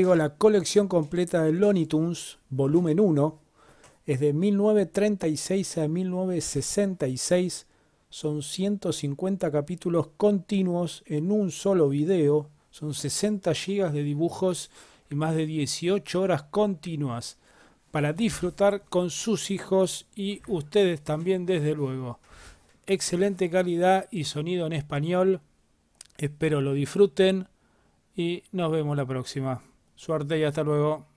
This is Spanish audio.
la colección completa de Looney Tunes, volumen 1. Es de 1936 a 1966. Son 150 capítulos continuos en un solo video. Son 60 gigas de dibujos y más de 18 horas continuas para disfrutar con sus hijos y ustedes también, desde luego. Excelente calidad y sonido en español. Espero lo disfruten y nos vemos la próxima. Suerte y hasta luego.